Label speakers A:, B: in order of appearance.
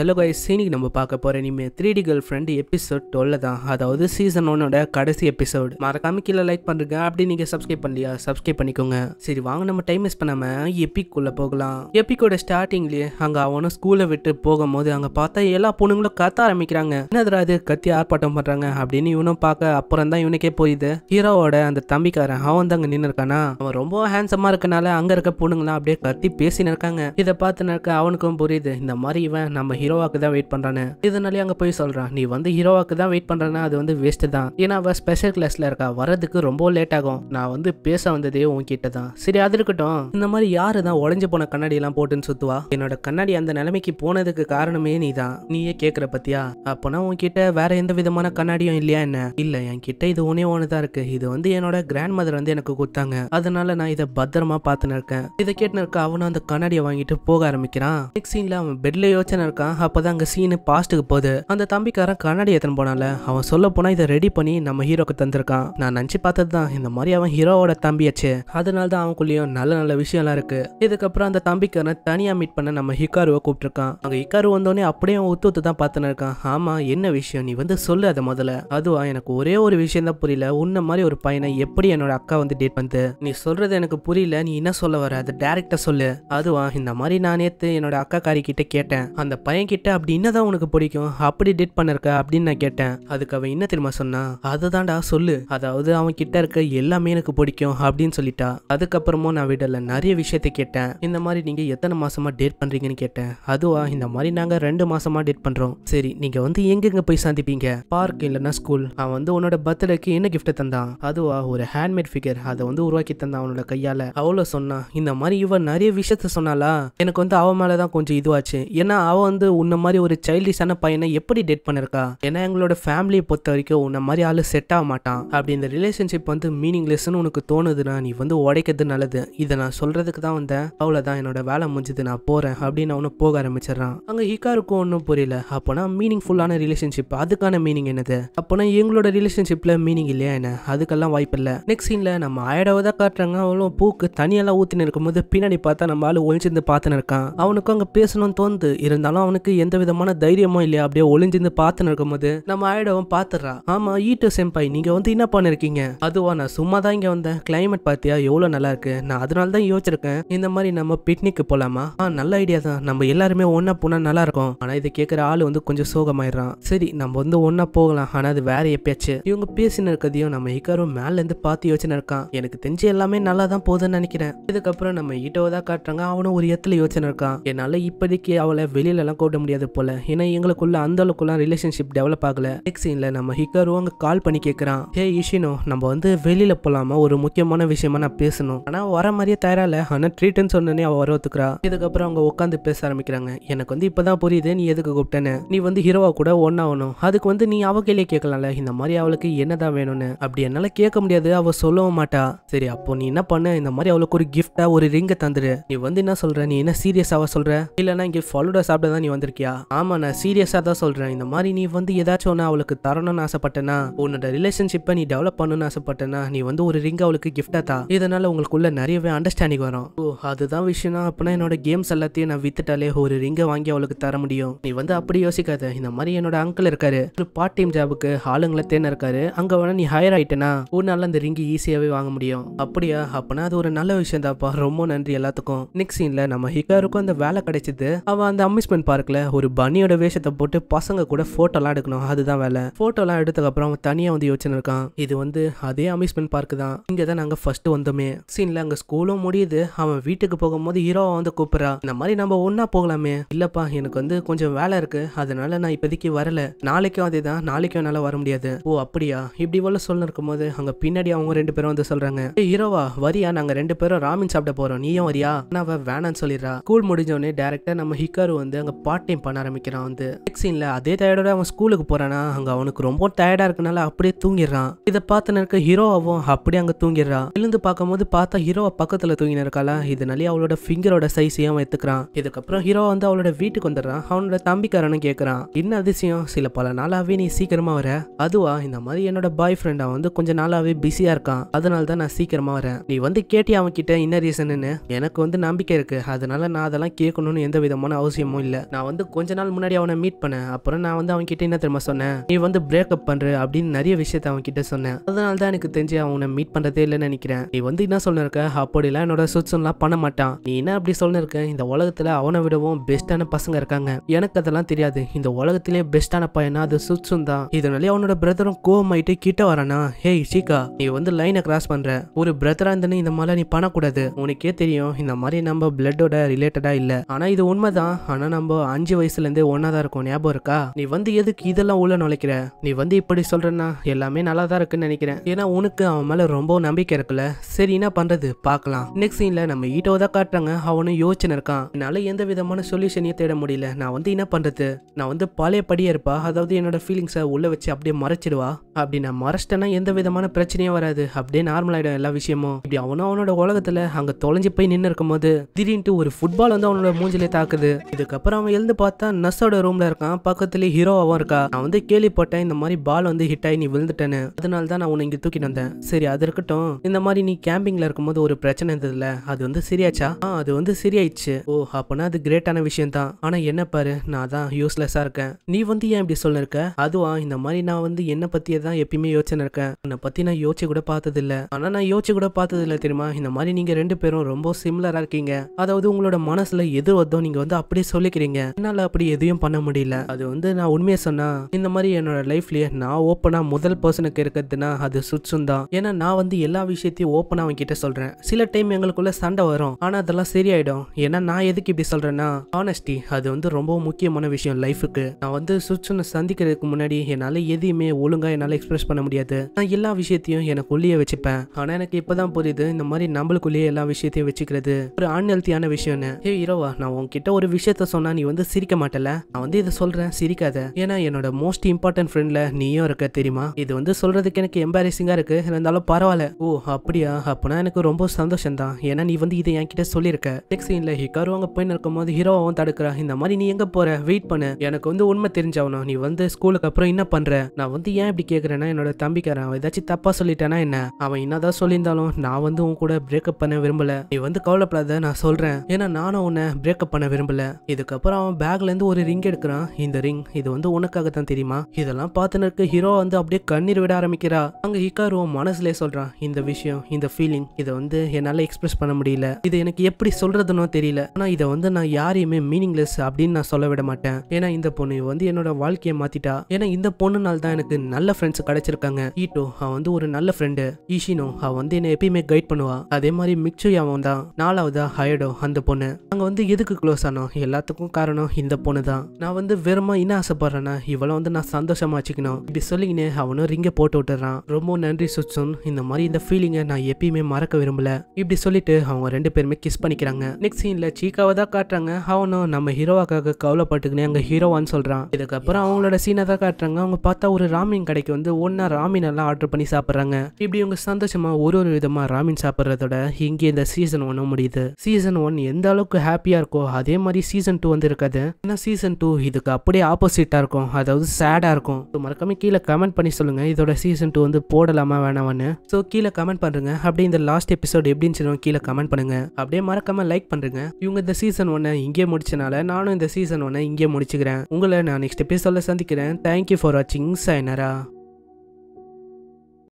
A: hello guys இன்னைக்கு நம்ம பார்க்க போகிற இனிமேல் three D girl friend episode டுவெல்ல தான் அதாவது சீசன் ஒன்னோட கடைசி எபிசோடு மறக்காம கீழே லைக் பண்ணுறீங்க அப்படி நீங்க சப்ஸ்கிரைப் பண்ணியா சப்ஸ்கிரைப் பண்ணிக்கோங்க சரி வாங்க நம்ம டைம் மிஸ் பண்ணாம எப்பிக்குள்ள போகலாம் எப்பிக்கோட ஸ்டார்டிங்லயே அங்க அவனும் ஸ்கூலை விட்டு போகும்போது அங்க பார்த்தா எல்லா பொண்ணுங்களும் கத்த ஆரம்பிக்கிறாங்க என்னதுரா அது கத்தி ஆர்ப்பாட்டம் பண்றாங்க அப்படின்னு இவனும் பார்க்க அப்புறம் தான் இவனுக்கே போயிது ஹீரோவோட அந்த தம்பிக்காரன் அவன் தான் அங்க நின்று இருக்கானா அவன் ரொம்ப ஹேண்ட்ஸமா இருக்கனால அங்க இருக்க பொண்ணுங்களாம் அப்படியே கத்தி பேசின்னு இருக்காங்க இதை பார்த்து இருக்க அவனுக்கும் புரியுது இந்த மாதிரி இவன் நம்ம ஹீரோ ஹீரோவாக்கு தான் வெயிட் பண்றானே இதனாலே அங்கே போய் சொல்றான் நீ வந்து ஹீரோவாக்கு தான் வெயிட் பண்றானே அது வந்து வேஸ்ட் தான் ஏன்னா அவள் ஸ்பெஷல் கிளாஸில் இருக்கா வரதுக்கு ரொம்ப லேட் ஆகும் நான் வந்து பேச வந்ததே உன்கிட்ட தான் சரி அது இருக்கட்டும் இந்த மாதிரி யாரு தான் உடஞ்சு போன கண்ணாடி எல்லாம் போட்டுன்னு சுத்துவா என்னோட கண்ணாடி அந்த நிலைமைக்கு போனதுக்கு காரணமே நீ தான் நீயே கேக்குற பத்தியா உன் உன்கிட்ட வேற எந்த விதமான கண்ணாடியும் இல்லையா என்ன இல்ல என்கிட்ட இது ஒனே ஒண்ணுதான் இருக்கு இது வந்து என்னோட கிராண்ட் மதர் வந்து எனக்கு கொடுத்தாங்க அதனால நான் இதை பத்திரமா பார்த்துன்னு இருக்கேன் இதை கேட்டுன்னு இருக்க அவனும் அந்த கண்ணாடியை வாங்கிட்டு போக ஆரம்பிக்கிறான் நெக்ஸ்ட் சீன்ல அவன் பெட்ல யோசனை இருக்கான் அப்பதான் அங்க சீனு பாஸ்ட்டுக்கு போகுது அந்த தம்பிக்காரன் கண்ணாடி எத்தனை போனால அவன் சொல்ல போனா இதை ரெடி பண்ணி நம்ம ஹீரோக்கு தந்திருக்கான் நான் நினச்சி பார்த்தது தான் இந்த மாதிரி அவன் ஹீரோவோட தம்பியாச்சு அதனால தான் அவனுக்குள்ளயும் நல்ல நல்ல விஷயம்லாம் இருக்கு இதுக்கப்புறம் அந்த தம்பிக்காரனை தனியா மீட் பண்ண நம்ம ஹிக்காருவை கூப்பிட்டுருக்கான் அங்க ஹிக்காரு வந்தோடனே அப்படியே ஒத்து ஒத்து தான் பார்த்துன்னு இருக்கான் ஆமா என்ன விஷயம் நீ வந்து சொல்லு அதை முதல்ல அதுவா எனக்கு ஒரே ஒரு விஷயம் தான் புரியல உன்ன மாதிரி ஒரு பையனை எப்படி என்னோட அக்கா வந்து டேட் பண்ணுது நீ சொல்றது எனக்கு புரியல நீ என்ன சொல்ல வர அதை டேரக்டா சொல்லு அதுவா இந்த மாதிரி நான் நேத்து என்னோட அக்கா காரி கிட்ட கேட்டேன் அந்த பையன் என்கிட்ட அப்படி என்னதான் உனக்கு பிடிக்கும் அப்படி டேட் பண்ணிருக்க அப்படின்னு நான் கேட்டேன் அதுக்கு அவன் என்ன தெரியுமா சொன்னா அதுதான்டா சொல்லு அதாவது அவன் கிட்ட இருக்க எல்லாமே எனக்கு பிடிக்கும் அப்படின்னு சொல்லிட்டா அதுக்கப்புறமும் நான் வீட்டில் நிறைய விஷயத்த கேட்டேன் இந்த மாதிரி நீங்க எத்தனை மாசமா டேட் பண்றீங்கன்னு கேட்டேன் அதுவா இந்த மாதிரி நாங்க ரெண்டு மாசமா டேட் பண்றோம் சரி நீங்க வந்து எங்கெங்க போய் சந்திப்பீங்க பார்க் இல்லைன்னா ஸ்கூல் அவன் வந்து உன்னோட பர்த்டேக்கு என்ன கிஃப்ட் தந்தான் அதுவா ஒரு ஹேண்ட்மேட் ஃபிகர் அதை வந்து உருவாக்கி தந்தான் அவனோட கையால அவ்வளோ சொன்னான் இந்த மாதிரி இவன் நிறைய விஷயத்த சொன்னாலா எனக்கு வந்து அவன் மேலதான் கொஞ்சம் இதுவாச்சு ஏன்னா அவன் வந்து உன்ன மாதிரி ஒரு சைல்டிஷான பையனை எப்படி டேட் பண்ணிருக்கா ஏன்னா எங்களோட ஃபேமிலியை பொறுத்த வரைக்கும் உன்ன மாதிரி ஆளு செட் ஆக மாட்டான் அப்படி இந்த ரிலேஷன்ஷிப் வந்து மீனிங்லெஸ்ன்னு உனக்கு தோணுதுன்னா நீ வந்து உடைக்கிறது நல்லது இதை நான் சொல்றதுக்கு தான் வந்தேன் அவ்வளவுதான் என்னோட வேலை முடிஞ்சது நான் போறேன் அப்படின்னு அவனு போக ஆரம்பிச்சிடறான் அங்க ஹிகாருக்கும் ஒன்றும் புரியல அப்போனா மீனிங்ஃபுல்லான ரிலேஷன்ஷிப் அதுக்கான மீனிங் என்னது அப்போனா எங்களோட ரிலேஷன்ஷிப்ல மீனிங் இல்லையா என்ன அதுக்கெல்லாம் வாய்ப்பு இல்லை நெக்ஸ்ட் சீன்ல நம்ம ஆயிடாவை தான் காட்டுறாங்க அவ்வளோ பூக்கு தனியெல்லாம் ஊற்றினு போது பின்னாடி பார்த்தா நம்ம ஆளு ஒழிச்சிருந்து பார்த்துன்னு இருக்கான் அவனுக்கும் அங்க பேசணும்னு தோந்து இருந்தாலும் அவனுக்கு அவனுக்கு எந்த விதமான தைரியமும் இல்லையா அப்படியே ஒளிஞ்சிருந்து பார்த்துன்னு போது நம்ம ஆயிடவும் பாத்துறான் ஆமா ஈட்டு செம்பாய் நீங்க வந்து என்ன பண்ணிருக்கீங்க அதுவா நான் சும்மா தான் இங்க வந்தேன் கிளைமேட் பார்த்தியா எவ்வளவு நல்லா இருக்கு நான் அதனால தான் யோசிச்சிருக்கேன் இந்த மாதிரி நம்ம பிக்னிக் போலாமா ஆ நல்ல ஐடியா தான் நம்ம எல்லாருமே ஒன்னா போனா நல்லா இருக்கும் ஆனா இதை கேட்கற ஆள் வந்து கொஞ்சம் சோகமாயிடுறான் சரி நம்ம வந்து ஒன்னா போகலாம் ஆனா அது வேற எப்பயாச்சு இவங்க பேசின இருக்கதையும் நம்ம இக்காரும் மேல இருந்து பார்த்து யோசனை இருக்கான் எனக்கு தெரிஞ்சு எல்லாமே நல்லா தான் போகுதுன்னு நினைக்கிறேன் இதுக்கப்புறம் நம்ம ஈட்டோவை தான் காட்டுறாங்க அவனும் ஒரு இடத்துல யோசனை இருக்கான் என்னால இப்போதைக்கு அவளை வெளியில எல்லாம் விட முடியாது போல ஏன்னா எங்களுக்குள்ள அந்த அளவுக்குலாம் ரிலேஷன்ஷிப் டெவலப் ஆகலை சீன்ல நம்ம ஹிக்கரும் அங்கே கால் பண்ணி கேக்குறான் ஹே இஷினோ நம்ம வந்து வெளியில் போகலாமா ஒரு முக்கியமான விஷயமா நான் பேசணும் ஆனால் வர மாதிரியே தயாரில்ல ஆனால் ட்ரீட்னு சொன்னே அவள் வர ஒத்துக்கிறா இதுக்கப்புறம் அவங்க உட்காந்து பேச ஆரம்பிக்கிறாங்க எனக்கு வந்து இப்போதான் புரியுது நீ எதுக்கு கூப்பிட்டேன்னு நீ வந்து ஹீரோவா கூட ஆகணும் அதுக்கு வந்து நீ அவ கேள்வி கேட்கலாம்ல இந்த மாதிரி அவளுக்கு என்னதான் வேணும்னு அப்படி என்னால் கேட்க முடியாது அவள் சொல்லவும் மாட்டா சரி அப்போ நீ என்ன பண்ண இந்த மாதிரி அவளுக்கு ஒரு கிஃப்டா ஒரு ரிங்க தந்துரு நீ வந்து என்ன சொல்ற நீ என்ன சீரியஸாக சொல்ற இல்லைன்னா இங்கே ஃபாலோட சாப்பிட தான் நீ வந்து வந்திருக்கியா ஆமா நான் சீரியஸா தான் சொல்றேன் இந்த மாதிரி நீ வந்து ஏதாச்சும் ஒன்று அவளுக்கு தரணும்னு ஆசைப்பட்டனா உன்னோட ரிலேஷன்ஷிப்பை நீ டெவலப் பண்ணணும்னு ஆசைப்பட்டனா நீ வந்து ஒரு ரிங் அவளுக்கு கிஃப்டா தா இதனால உங்களுக்குள்ள நிறையவே அண்டர்ஸ்டாண்டிங் வரும் ஓ அதுதான் விஷயம்னா அப்படின்னா என்னோட கேம்ஸ் எல்லாத்தையும் நான் வித்துட்டாலே ஒரு ரிங்கை வாங்கி அவளுக்கு தர முடியும் நீ வந்து அப்படி யோசிக்காத இந்த மாதிரி என்னோட அங்கிள் இருக்காரு ஒரு பார்ட் டைம் ஜாபுக்கு ஆளுங்களை தேன இருக்காரு அங்க வேணா நீ ஹையர் ஆயிட்டேனா உன்னால அந்த ரிங்கு ஈஸியாவே வாங்க முடியும் அப்படியா அப்படின்னா அது ஒரு நல்ல விஷயம் தாப்பா ரொம்ப நன்றி எல்லாத்துக்கும் நெக்ஸ்ட் சீன்ல நம்ம ஹிகாருக்கும் அந்த வேலை கிடைச்சது அவன் அந்த அம்யூஸ்மெண்ட் பார்க் பார்க்கில் ஒரு பனியோட வேஷத்தை போட்டு பசங்க கூட ஃபோட்டோலாம் எடுக்கணும் அதுதான் வேலை ஃபோட்டோலாம் எடுத்ததுக்கப்புறம் அவன் தனியாக வந்து யோசனை இருக்கான் இது வந்து அதே அம்யூஸ்மெண்ட் பார்க் தான் இங்கே தான் நாங்கள் ஃபர்ஸ்ட் வந்தோமே சீனில் அங்கே ஸ்கூலும் முடியுது அவன் வீட்டுக்கு போகும்போது ஹீரோவை வந்து கூப்பிட்றா இந்த மாதிரி நம்ம ஒன்றா போகலாமே இல்லைப்பா எனக்கு வந்து கொஞ்சம் வேலை இருக்குது அதனால நான் இப்போதைக்கு வரல நாளைக்கும் அதே தான் நாளைக்கும் என்னால் வர முடியாது ஓ அப்படியா இப்படி இவ்வளோ சொல்லு இருக்கும்போது அங்கே பின்னாடி அவங்க ரெண்டு பேரும் வந்து சொல்கிறாங்க ஹீரோவா வரியா நாங்கள் ரெண்டு பேரும் ராமின் சாப்பிட போகிறோம் நீயும் வரியா நான் வேணான்னு சொல்லிடுறா ஸ்கூல் முடிஞ்சோடனே டேரெக்டாக நம்ம ஹிக்கர் வந்து அங்கே பாட்டு பார்ட் டைம் பண்ண ஆரம்பிக்கிறான் வந்து நெக்ஸ்ட் அதே டயர்டோட அவன் ஸ்கூலுக்கு போறானா அங்கே அவனுக்கு ரொம்ப டயர்டா இருக்கனால அப்படியே தூங்கிடுறான் இதை பார்த்து ஹீரோ அவன் அப்படியே அங்க தூங்கிடுறான் எழுந்து பார்க்கும்போது பார்த்தா ஹீரோவை பக்கத்துல தூங்கின இருக்காளா இதனாலே அவளோட ஃபிங்கரோட சைஸையும் அவன் எடுத்துக்கிறான் இதுக்கப்புறம் ஹீரோ வந்து அவளோட வீட்டுக்கு வந்துடுறான் அவனோட தம்பிக்காரனும் கேட்கறான் என்ன அதிசயம் சில பல நாளாவே நீ சீக்கிரமா வர அதுவா இந்த மாதிரி என்னோட பாய் ஃப்ரெண்ட் அவன் வந்து கொஞ்சம் நாளாவே பிஸியாக இருக்கான் அதனால தான் நான் சீக்கிரமாக வரேன் நீ வந்து கேட்டி அவன் கிட்ட என்ன ரீசன்னு எனக்கு வந்து நம்பிக்கை இருக்கு அதனால நான் அதெல்லாம் கேட்கணும்னு எந்த விதமான அவசியமும் இல்லை நான் நான் வந்து கொஞ்ச நாள் முன்னாடி அவனை மீட் பண்ணேன் அப்புறம் நான் வந்து அவன் கிட்ட என்ன தெரியுமா சொன்னேன் நீ வந்து பிரேக்கப் பண்ணுற அப்படின்னு நிறைய விஷயத்த அவன்கிட்ட சொன்னேன் அதனால தான் எனக்கு தெரிஞ்சு அவனை மீட் பண்ணுறதே இல்லைன்னு நினைக்கிறேன் நீ வந்து என்ன சொல்லிருக்க அப்படிலாம் என்னோட சுட்சம்லாம் பண்ண மாட்டான் நீ என்ன அப்படி இருக்க இந்த உலகத்தில் அவனை விடவும் பெஸ்ட்டான பசங்க இருக்காங்க எனக்கு அதெல்லாம் தெரியாது இந்த உலகத்திலே பெஸ்ட்டான பையனா அது சுட்சும் தான் இதனாலே அவனோட பிரதரும் கோவமாயிட்டு கிட்ட வரானா ஹே ஷீகா நீ வந்து லைனை கிராஸ் பண்ற ஒரு பிரதரா இருந்தே இந்த மாதிரிலாம் நீ பண்ணக்கூடாது உனக்கே தெரியும் இந்த மாதிரி நம்ம பிளட்டோட ரிலேட்டடா இல்ல ஆனா இது உண்மைதான் ஆனா நம்ம அஞ்சு வயசுலேருந்தே ஒன்றா தான் இருக்கும் ஞாபகம் இருக்கா நீ வந்து எதுக்கு இதெல்லாம் உள்ள நுழைக்கிற நீ வந்து இப்படி சொல்கிறேன்னா எல்லாமே நல்லா தான் இருக்குன்னு நினைக்கிறேன் ஏன்னா உனக்கு அவன் மேலே ரொம்ப நம்பிக்கை இருக்குல்ல சரி என்ன பண்ணுறது பார்க்கலாம் நெக்ஸ்ட் சீனில் நம்ம ஈட்டோ தான் காட்டுறாங்க அவனும் யோசனை இருக்கான் என்னால் எந்த விதமான சொல்யூஷனையும் தேட முடியல நான் வந்து என்ன பண்ணுறது நான் வந்து பழைய படியே இருப்பா அதாவது என்னோட ஃபீலிங்ஸை உள்ளே வச்சு அப்படியே மறைச்சிடுவா அப்படி நான் மறைச்சிட்டேன்னா எந்த விதமான பிரச்சனையும் வராது அப்படியே நார்மல் ஆகிடும் எல்லா விஷயமும் இப்படி அவனும் அவனோட உலகத்தில் அங்கே தொலைஞ்சு போய் நின்று இருக்கும் போது திடீர்னு ஒரு ஃபுட்பால் வந்து அவனோட மூஞ்சிலே தாக்குது இதுக்கப்புறம் அவன் எழுந்து பார்த்தா நர்ஸோட ரூம்ல இருக்கான் பக்கத்துலேயே ஹீரோவாவும் இருக்கா நான் வந்து கேள்விப்பட்டேன் இந்த மாதிரி பால் வந்து ஹிட் ஆகி நீ விழுந்துட்டேன்னு அதனால தான் நான் உன்னை இங்கே தூக்கிட்டு வந்தேன் சரி அது இருக்கட்டும் இந்த மாதிரி நீ கேம்பிங்ல இருக்கும்போது ஒரு பிரச்சனை இருந்ததுல அது வந்து சரியாச்சா அது வந்து சரியாயிடுச்சு ஓ அப்பனா அது கிரேட்டான விஷயம் தான் ஆனா என்ன பாரு நான் தான் யூஸ்லெஸ்ஸா இருக்கேன் நீ வந்து ஏன் இப்படி சொல்லிருக்க அதுவா இந்த மாதிரி நான் வந்து என்ன பத்தியே தான் எப்பயுமே யோசனை இருக்கேன் உன்னை பத்தி நான் யோசிச்சு கூட பார்த்தது இல்ல ஆனா நான் யோசிச்சு கூட பார்த்தது இல்ல தெரியுமா இந்த மாதிரி நீங்க ரெண்டு பேரும் ரொம்ப சிமிலரா இருக்கீங்க அதாவது உங்களோட மனசுல எது வந்தோ நீங்க வந்து அப்படியே சொல்லிக்கிறீங்க என்னால் அப்படி எதையும் பண்ண முடியல அது வந்து நான் உண்மையை சொன்னா இந்த மாதிரி என்னோட லைஃப்லயே நான் ஓப்பனா முதல் பர்சனுக்கு இருக்கிறதுனா அது சுட்சும் தான் ஏன்னா நான் வந்து எல்லா விஷயத்தையும் ஓப்பனா அவன் கிட்ட சொல்றேன் சில டைம் எங்களுக்குள்ள சண்டை வரும் ஆனா அதெல்லாம் சரியாயிடும் ஏன்னா நான் எதுக்கு இப்படி சொல்றேன்னா ஆனஸ்டி அது வந்து ரொம்ப முக்கியமான விஷயம் லைஃபுக்கு நான் வந்து சுட்சுன்னு சந்திக்கிறதுக்கு முன்னாடி என்னால எதையுமே ஒழுங்கா என்னால எக்ஸ்பிரஸ் பண்ண முடியாது நான் எல்லா விஷயத்தையும் எனக்குள்ளேயே வச்சுப்பேன் ஆனா எனக்கு இப்பதான் புரியுது இந்த மாதிரி நம்மளுக்குள்ளேயே எல்லா விஷயத்தையும் வச்சுக்கிறது ஒரு ஆண்எல்த்தியான விஷயம்னு ஹே இரவா நான் உன்கிட்ட ஒரு விஷயத்த சொன்னா நீ வந்து வந்து சிரிக்க மாட்டல நான் வந்து இதை சொல்றேன் சிரிக்காத ஏன்னா என்னோட மோஸ்ட் இம்பார்ட்டன்ட் ஃப்ரெண்ட்ல நீயும் இருக்க தெரியுமா இது வந்து சொல்றதுக்கு எனக்கு எம்பாரசிங்கா இருக்கு இருந்தாலும் பரவாயில்ல ஓ அப்படியா அப்படின்னா எனக்கு ரொம்ப சந்தோஷம் தான் ஏன்னா நீ வந்து இதை என்கிட்ட சொல்லியிருக்க சொல்லிருக்க சீன்ல ஹிகாரு அங்க போய் நிற்கும் போது ஹீரோவும் தடுக்கிறா இந்த மாதிரி நீ எங்க போற வெயிட் பண்ணு எனக்கு வந்து உண்மை தெரிஞ்சவனும் நீ வந்து ஸ்கூலுக்கு அப்புறம் என்ன பண்ற நான் வந்து ஏன் இப்படி கேக்குறேன்னா என்னோட தம்பிக்காரன் அவன் ஏதாச்சும் தப்பா சொல்லிட்டேனா என்ன அவன் என்னதான் சொல்லியிருந்தாலும் நான் வந்து உன் கூட பிரேக்கப் பண்ண விரும்பல நீ வந்து கவலைப்படாத நான் சொல்றேன் ஏன்னா நானும் உன்னை பிரேக்கப் பண்ண விரும்பல இதுக்கப்புறம் அவன் பேக்லேருந்து ஒரு ரிங் எடுக்கிறான் இந்த ரிங் இது வந்து உனக்காக தான் தெரியுமா இதெல்லாம் பார்த்துனருக்கு ஹீரோ வந்து அப்படியே கண்ணீர் விட ஆரம்பிக்கிறா அங்க ஹிக்காரு மனசுல சொல்றான் இந்த விஷயம் இந்த ஃபீலிங் இதை வந்து என்னால் எக்ஸ்பிரஸ் பண்ண முடியல இது எனக்கு எப்படி சொல்றதுன்னு தெரியல ஆனால் இதை வந்து நான் யாரையுமே மீனிங்லெஸ் அப்படின்னு நான் சொல்ல விட மாட்டேன் ஏன்னா இந்த பொண்ணு வந்து என்னோட வாழ்க்கையை மாத்திட்டா ஏன்னா இந்த பொண்ணுனால தான் எனக்கு நல்ல ஃப்ரெண்ட்ஸ் கிடைச்சிருக்காங்க ஈட்டோ அவன் வந்து ஒரு நல்ல ஃப்ரெண்டு ஈஷினோ அவன் வந்து என்னை எப்பயுமே கைட் பண்ணுவா அதே மாதிரி மிக்சு அவன் தான் நாலாவதா ஹயடோ அந்த பொண்ணு அங்கே வந்து எதுக்கு க்ளோஸ் ஆனோம் எல்லாத்துக்கும் காரணம் காரணம் இந்த பொண்ணு தான் நான் வந்து வெறுமா என்ன ஆசைப்படுறேன்னா இவ்வளோ வந்து நான் சந்தோஷமா வச்சுக்கணும் இப்படி சொல்லிங்கன்னு அவனும் ரிங்கை போட்டு விட்டுறான் ரொம்ப நன்றி சுச்சுன் இந்த மாதிரி இந்த ஃபீலிங்கை நான் எப்பயுமே மறக்க விரும்பல இப்படி சொல்லிட்டு அவங்க ரெண்டு பேருமே கிஸ் பண்ணிக்கிறாங்க நெக்ஸ்ட் சீன்ல சீக்காவை தான் காட்டுறாங்க அவனும் நம்ம ஹீரோவாக்காக கவலைப்பட்டுக்கினே அங்க ஹீரோவான்னு சொல்றான் இதுக்கப்புறம் அவங்களோட சீனை தான் காட்டுறாங்க அவங்க பார்த்தா ஒரு ராமின் கடைக்கு வந்து ஒன்னா ராமின் எல்லாம் ஆர்டர் பண்ணி சாப்பிட்றாங்க இப்படி இவங்க சந்தோஷமா ஒரு ஒரு விதமா ராமின் சாப்பிட்றதோட இங்கே இந்த சீசன் ஒன்னும் முடியுது சீசன் ஒன் எந்த அளவுக்கு ஹாப்பியா இருக்கோ அதே மாதிரி சீசன் டூ வந்து இருக்க இருக்காது ஏன்னா சீசன் டூ இதுக்கு அப்படியே ஆப்போசிட்டாக இருக்கும் அதாவது சேடாக இருக்கும் ஸோ மறக்காம கீழே கமெண்ட் பண்ணி சொல்லுங்கள் இதோட சீசன் டூ வந்து போடலாமா வேணாமான்னு ஸோ கீழே கமெண்ட் பண்ணுறேங்க அப்படியே இந்த லாஸ்ட் எபிசோட் எப்படின்னு சொல்லுவோம் கீழே கமெண்ட் பண்ணுங்க அப்படியே மறக்காம லைக் பண்ணுறேங்க இவங்க இந்த சீசன் ஒன்று இங்கே முடிச்சனால நானும் இந்த சீசன் ஒன்று இங்கே முடிச்சுக்கிறேன் உங்களை நான் நெக்ஸ்ட் எபிசோட சந்திக்கிறேன் தேங்க்யூ ஃபார் வாட்சிங் சைனரா